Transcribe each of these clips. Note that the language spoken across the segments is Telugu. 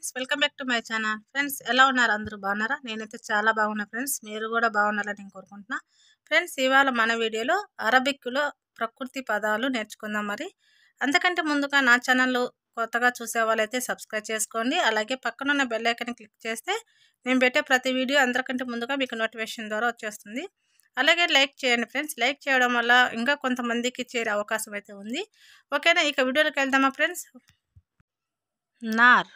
friends welcome back to my channel friends ఎలా ఉన్నారు అందరూ బాగున్నారా నేనైతే చాలా బాగున్నా ఫ్రెండ్స్ మీరు కూడా బాగున్నారని నేను కోరుకుంటున్నా ఫ్రెండ్స్ ఇవాళ మన వీడియోలో అరబిక్లో ప్రకృతి పదాలు నేర్చుకుందాం మరి అంతకంటే ముందుగా నా ఛానల్ కొత్తగా చూసే వాళ్ళైతే సబ్స్క్రైబ్ చేసుకోండి అలాగే పక్కనున్న బెల్లైకన్ క్లిక్ చేస్తే నేను పెట్టే ప్రతి వీడియో అందరికంటే ముందుగా మీకు నోటిఫికేషన్ ద్వారా వచ్చేస్తుంది అలాగే లైక్ చేయండి ఫ్రెండ్స్ లైక్ చేయడం వల్ల ఇంకా కొంతమందికి చేరే అవకాశం అయితే ఉంది ఓకేనా ఇక వీడియోలోకి వెళ్దామా ఫ్రెండ్స్ నార్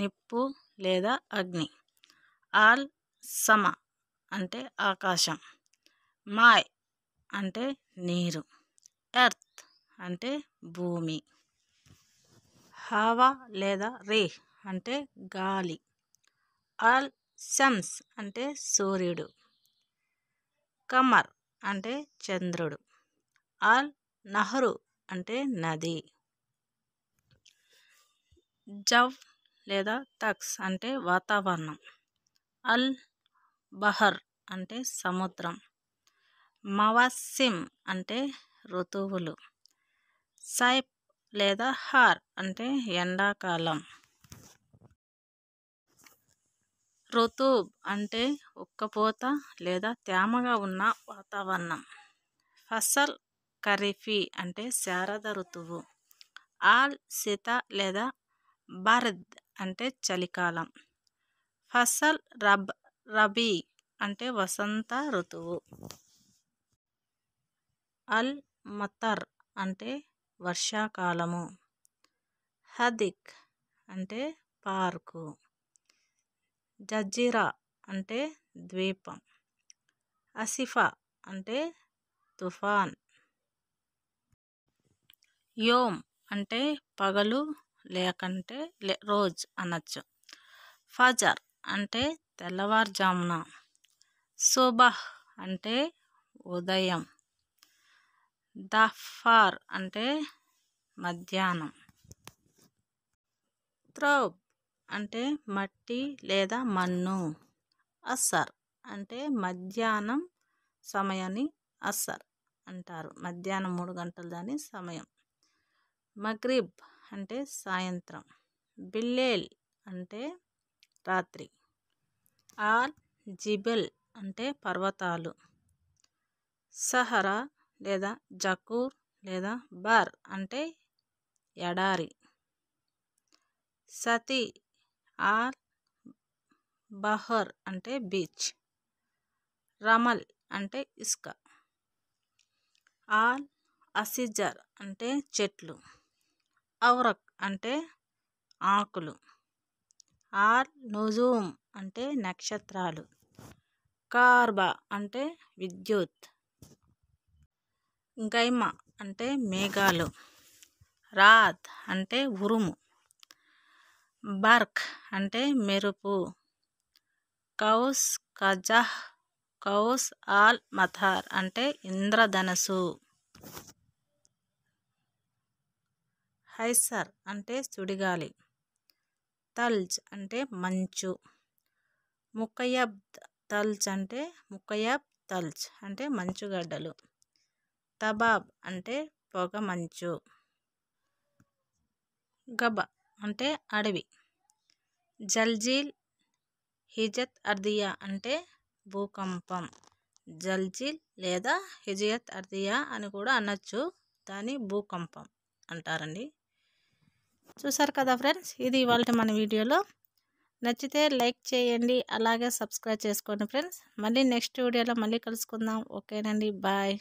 నిప్పు లేదా అగ్ని ఆల్ సమ అంటే ఆకాశం మాయ్ అంటే నీరు ఎర్త్ అంటే భూమి హావా లేదా రే అంటే గాలి ఆల్ సమ్స్ అంటే సూర్యుడు కమర్ అంటే చంద్రుడు ఆల్ నహరు అంటే నది జవ్ లేదా తక్స్ అంటే వాతావరణం అల్ బహర్ అంటే సముద్రం మవాసిమ్ అంటే ఋతువులు సైప్ లేదా హార్ అంటే ఎండాకాలం ఋతుబ్ అంటే ఉక్కపోత లేదా తేమగా ఉన్న వాతావరణం ఫసల్ ఖరీఫీ అంటే శారద ఋతువు ఆల్ శీత లేదా బర్ద్ అంటే చలికాలం ఫసల్ రబ్ రబీ అంటే వసంత ఋతువు అల్ మతర్ అంటే వర్షాకాలము హదిక్ అంటే పార్కు జజీరా అంటే ద్వీపం అసిఫా అంటే తుఫాన్ యోమ్ అంటే పగలు లేకంటే రోజ్ అనొచ్చు ఫజర్ అంటే తెల్లవారుజామున సుబహ్ అంటే ఉదయం దఫార్ అంటే మధ్యాహ్నం త్రోబ్ అంటే మట్టి లేదా మన్ను అస్సర్ అంటే మధ్యాహ్నం సమయాన్ని అస్సర్ అంటారు మధ్యాహ్నం మూడు గంటలు దాని సమయం మగ్రిబ్ అంటే సాయంత్రం బిల్లేల్ అంటే రాత్రి ఆర్ జిబెల్ అంటే పర్వతాలు సహరా లేదా జకూర్ లేదా బార్ అంటే ఎడారి సతి ఆర్ బహర్ అంటే బీచ్ రమల్ అంటే ఇసుక ఆల్ అసిజర్ అంటే చెట్లు అవ్రక్ అంటే ఆకులు ఆర్ నుజూమ్ అంటే నక్షత్రాలు కార్బా అంటే విద్యుత్ గైమ అంటే మేఘాలు రాత్ అంటే ఉరుము బర్క్ అంటే మెరుపు కౌస్ కజహ్ కౌస్ ఆల్ మథార్ అంటే ఇంద్రధనసు హైసర్ అంటే సుడిగాలి తల్జ్ అంటే మంచు ముక్కయబ్ తల్జ్ అంటే ముక్కయబ్ తల్జ్ అంటే మంచుగడ్డలు తబాబ్ అంటే పొగ మంచు గబ అంటే అడవి జల్జీల్ హిజత్ అర్దియా అంటే భూకంపం జల్జీల్ లేదా హిజయత్ అర్దియా అని కూడా అనొచ్చు దాని భూకంపం అంటారండి చూసారు కదా ఫ్రెండ్స్ ఇది ఇవాళ మన వీడియోలో నచ్చితే లైక్ చేయండి అలాగే సబ్స్క్రైబ్ చేసుకోండి ఫ్రెండ్స్ మళ్ళీ నెక్స్ట్ వీడియోలో మళ్ళీ కలుసుకుందాం ఓకేనండి బాయ్